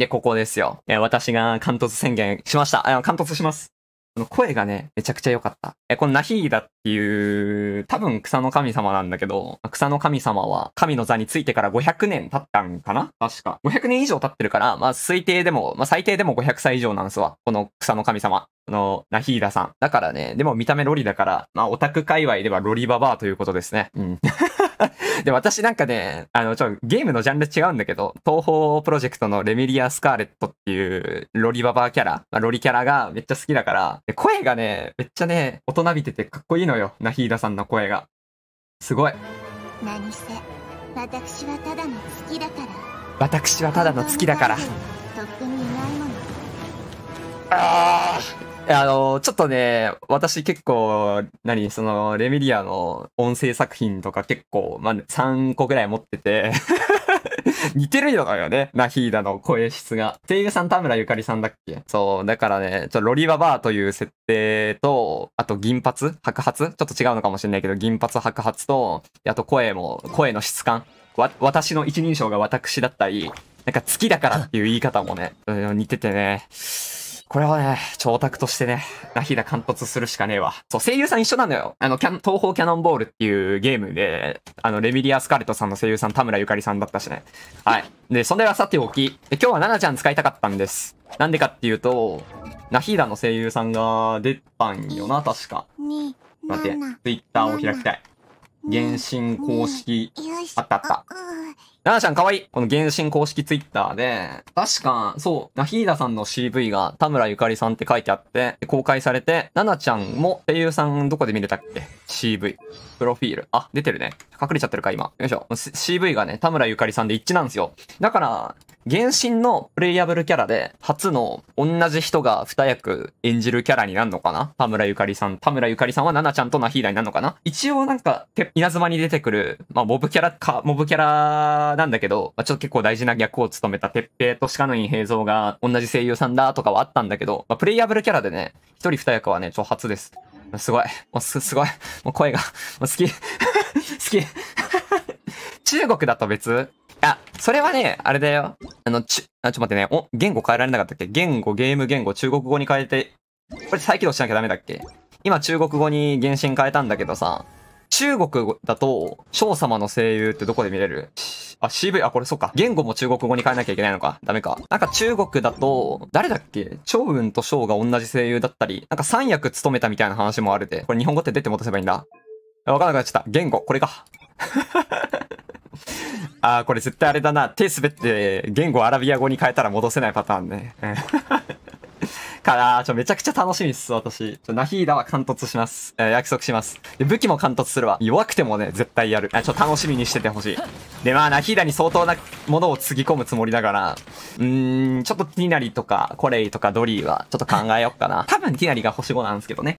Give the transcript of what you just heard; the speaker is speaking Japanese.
で、ここですよ。え私が監督宣言しました。あの、督します。この声がね、めちゃくちゃ良かった。え、このナヒーダっていう、多分草の神様なんだけど、草の神様は神の座についてから500年経ったんかな確か。500年以上経ってるから、まあ推定でも、まあ最低でも500歳以上なんですわ。この草の神様。このナヒーダさん。だからね、でも見た目ロリだから、まあオタク界隈ではロリババアということですね。うん。で、私なんかね、あの、ちょ、ゲームのジャンル違うんだけど、東方プロジェクトのレミリア・スカーレットっていうロリババーキャラ、まあ、ロリキャラがめっちゃ好きだから、声がね、めっちゃね、大人びててかっこいいのよ、ナヒーダさんの声が。すごい。何せ、私はただのきだから。私はただの月だから。とっくにいないもの。あああの、ちょっとね、私結構、何、その、レメディアの音声作品とか結構、まあ、3個ぐらい持ってて 似てるのよね、ナヒーダの声質が。声優さん田村ゆかりさんだっけそう、だからね、ちょロリババーという設定と、あと銀髪白髪ちょっと違うのかもしれないけど、銀髪白髪と、あと声も、声の質感。わ、私の一人称が私だったり、なんか月だからっていう言い方もね、似ててね。これはね、超オとしてね、ラヒダ監督するしかねえわ。そう、声優さん一緒なのよ。あの、キャン、東方キャノンボールっていうゲームで、あの、レミリア・スカルトさんの声優さん、田村ゆかりさんだったしね。はい。で、それはさておき、今日はナナちゃん使いたかったんです。なんでかっていうと、ラヒダの声優さんが出たんよな、確か。待って、ツイッターを開きたい。原神公式、あったあった。ラーシャンかわいいこの原神公式ツイッターで、確か、そう、ナヒーダさんの CV が田村ゆかりさんって書いてあって、公開されて、ナナちゃんも声優さんどこで見れたっけ ?CV。プロフィール。あ、出てるね。隠れちゃってるか、今。よいしょ。CV がね、田村ゆかりさんで一致なんですよ。だから、原神のプレイアブルキャラで、初の同じ人が二役演じるキャラになるのかな田村ゆかりさん。田村ゆかりさんはナナちゃんとナヒーーになるのかな一応なんか、稲妻に出てくる、まあ、モブキャラか、モブキャラなんだけど、まあ、ちょっと結構大事な役を務めた鉄平と鹿の院平蔵が同じ声優さんだとかはあったんだけど、まあ、プレイアブルキャラでね、一人二役はね、ちょ、初です。すごい。もうす、すごい。もう声が、もう 好き。好き。中国だと別や、それはね、あれだよ。あの、ち、あ、ちょっと待ってね。お、言語変えられなかったっけ言語、ゲーム言語、中国語に変えて、これ再起動しなきゃダメだっけ今中国語に原神変えたんだけどさ、中国だと、翔様の声優ってどこで見れるあ、CV、あ、これそっか。言語も中国語に変えなきゃいけないのか。ダメか。なんか中国だと、誰だっけ趙雲と翔が同じ声優だったり、なんか三役務めたみたいな話もあるで。これ日本語って出て戻せばいいんだ。わかんなくなっちゃった。言語、これか。ああ、これ絶対あれだな。手滑って言語アラビア語に変えたら戻せないパターンね。から、ちょ、めちゃくちゃ楽しみっす、私。ちょ、ナヒーダは貫突します。えー、約束します。で、武器も貫突するわ。弱くてもね、絶対やる。あ、ちょ、楽しみにしててほしい。で、まあ、ナヒーダに相当なものをつぎ込むつもりだから、うーん、ちょっとティナリとか、コレイとかドリーは、ちょっと考えよっかな。多分ティナリが星5なんですけどね。